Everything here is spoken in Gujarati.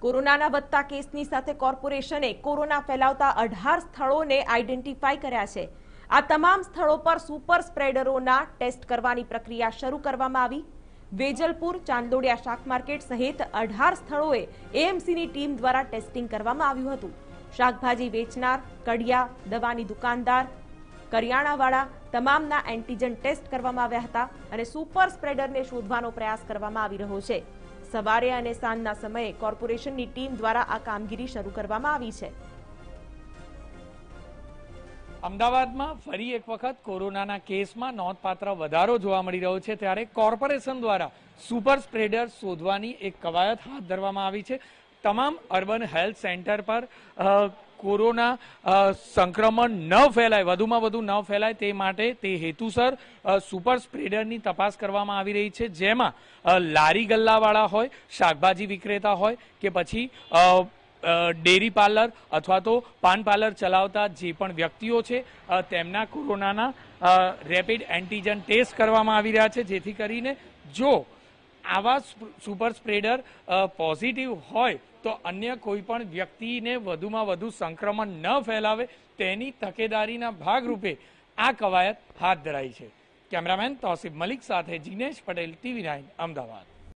કોરોનાના વધતા કેસની સાથે કોર્પોરેશને કોરોના ફેલાવતા અઢાર સ્થળોને આઈડેન્ટિફાઈ કર્યા છે આ તમામ સ્થળો પર સુપર સ્પ્રેડરોના ટેસ્ટ કરવાની પ્રક્રિયા શરૂ કરવામાં આવી વેજલપુર ચાંદોડિયા શાક માર્કેટ સહિત અઢાર સ્થળોએ એએમસીની ટીમ દ્વારા ટેસ્ટિંગ કરવામાં આવ્યું હતું શાકભાજી વેચનાર કડિયા દવાની દુકાનદાર કરિયાણાવાળા તમામના એન્ટીજન ટેસ્ટ કરવામાં આવ્યા હતા અને સુપર સ્પ્રેડરને શોધવાનો પ્રયાસ કરવામાં આવી રહ્યો છે સવારે અને સાંજના સમયે કોર્પોરેશનની ટીમ દ્વારા આ કામગીરી શરૂ કરવામાં આવી છે અમદાવાદમાં ફરી એક વખત કોરોનાના કેસમાં નોંધપાત્ર વધારો જોવા મળી રહ્યો છે ત્યારે કોર્પોરેશન દ્વારા સુપર સ્પ્રેડર શોધવાની એક કવાયત હાથ ધરવામાં આવી છે તમામ અર્બન હેલ્થ સેન્ટર પર કોરોના સંક્રમણ ન ફેલાય વધુમાં વધુ ન ફેલાય તે માટે તે હેતુસર સુપર સ્પ્રેડરની તપાસ કરવામાં આવી રહી છે જેમાં લારી ગલ્લાવાળા હોય શાકભાજી વિક્રેતા હોય કે પછી ડેરી પાર્લર અથવા તો પાન પાર્લર ચલાવતા જે પણ વ્યક્તિઓ છે તેમના કોરોનાના રેપિડ એન્ટીજન ટેસ્ટ કરવામાં આવી રહ્યા છે જેથી કરીને જો આવા સુપર સ્પ્રેડર પોઝિટિવ હોય તો અન્ય કોઈ પણ વ્યક્તિને વધુમાં વધુ સંક્રમણ ન ફેલાવે તેની તકેદારીના ભાગરૂપે આ કવાયત હાથ ધરાઈ છે કેમેરામેન તોસીફ મલિક સાથે જિગ્નેશ પટેલ ટીવી નાઇન અમદાવાદ